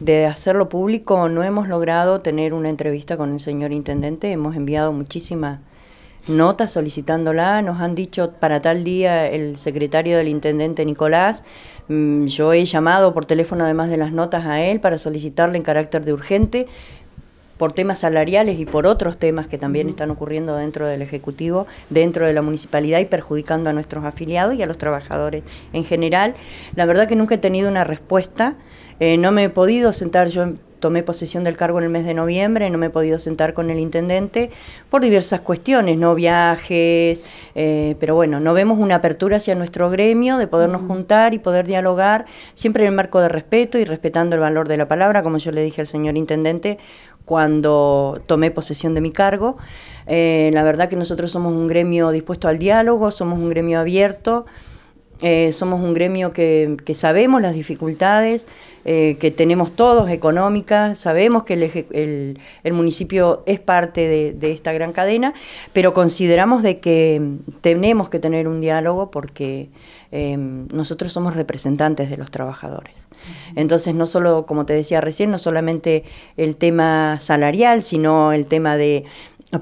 De hacerlo público no hemos logrado tener una entrevista con el señor intendente, hemos enviado muchísimas notas solicitándola, nos han dicho para tal día el secretario del intendente Nicolás, mm, yo he llamado por teléfono además de las notas a él para solicitarle en carácter de urgente, por temas salariales y por otros temas que también están ocurriendo dentro del Ejecutivo, dentro de la municipalidad y perjudicando a nuestros afiliados y a los trabajadores en general. La verdad que nunca he tenido una respuesta. Eh, no me he podido sentar yo tomé posesión del cargo en el mes de noviembre, no me he podido sentar con el intendente por diversas cuestiones, no viajes, eh, pero bueno, no vemos una apertura hacia nuestro gremio de podernos mm. juntar y poder dialogar, siempre en el marco de respeto y respetando el valor de la palabra, como yo le dije al señor intendente cuando tomé posesión de mi cargo. Eh, la verdad que nosotros somos un gremio dispuesto al diálogo, somos un gremio abierto. Eh, somos un gremio que, sabemos las dificultades eh, que tenemos todos económicas, sabemos que el, municipio es parte de, esta gran cadena, pero consideramos de que tenemos que tener un diálogo porque eh, nosotros somos representantes de los trabajadores. Entonces, no solo, como te decía recién, no solamente el tema salarial, sino el tema de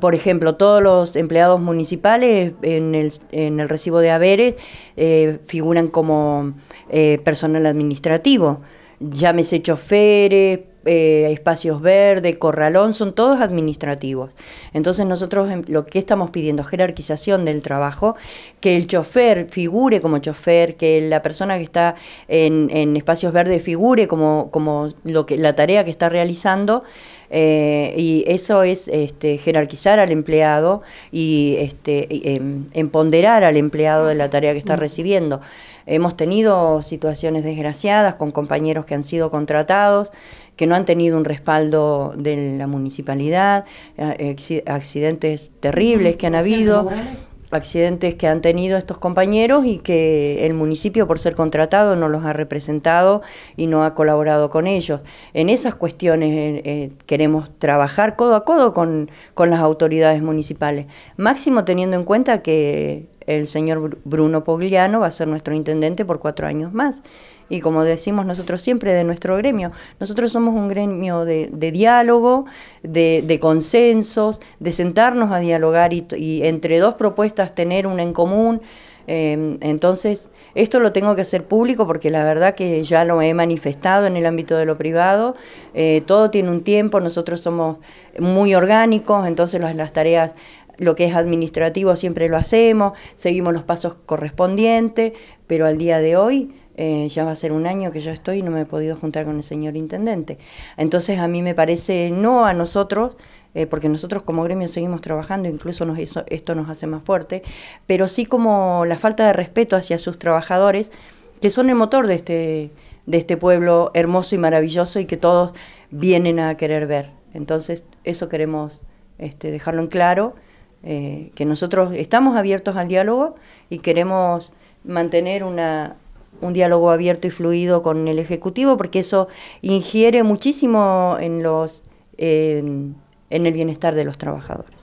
por ejemplo, todos los empleados municipales en el, en el recibo de haberes eh, figuran como eh, personal administrativo. Llámese choferes, eh, espacios verdes, corralón, son todos administrativos. Entonces nosotros em, lo que estamos pidiendo, es jerarquización del trabajo, que el chofer figure como chofer, que la persona que está en, espacios verdes figure como, como lo que, la tarea que está realizando. Eh, y eso es este, jerarquizar al empleado y este, em, empoderar al empleado de la tarea que está recibiendo. Hemos tenido situaciones desgraciadas con compañeros que han sido contratados, que no han tenido un respaldo de la municipalidad, eh, accidentes terribles que han habido accidentes que han tenido estos compañeros y que el municipio, por ser contratado, no los ha representado y no ha colaborado con ellos. En esas cuestiones eh, eh, queremos trabajar codo a codo con, con las autoridades municipales, máximo teniendo en cuenta que el señor Bruno Pogliano va a ser nuestro intendente por cuatro años más. Y como decimos nosotros siempre de nuestro gremio, nosotros somos un gremio de, diálogo, de, consensos, de sentarnos a dialogar y, entre dos propuestas tener una en común. Em, entonces, esto lo tengo que hacer público porque la verdad que ya lo he manifestado en el ámbito de lo privado. Eh, todo tiene un tiempo, nosotros somos muy orgánicos, entonces las tareas lo que es administrativo siempre lo hacemos, seguimos los pasos correspondientes, pero al día de hoy eh, ya va a ser un año que yo estoy y no me he podido juntar con el señor intendente. Entonces a mí me parece, no a nosotros, eh, porque nosotros como gremio seguimos trabajando, incluso nos esto nos hace más fuerte, pero sí como la falta de respeto hacia sus trabajadores, que son el motor de este, de este pueblo hermoso y maravilloso y que todos vienen a querer ver. Entonces eso queremos este, dejarlo en claro eh, que nosotros estamos abiertos al diálogo y queremos mantener una, un diálogo abierto y fluido con el Ejecutivo, porque eso ingiere muchísimo en, los, en el bienestar de los trabajadores.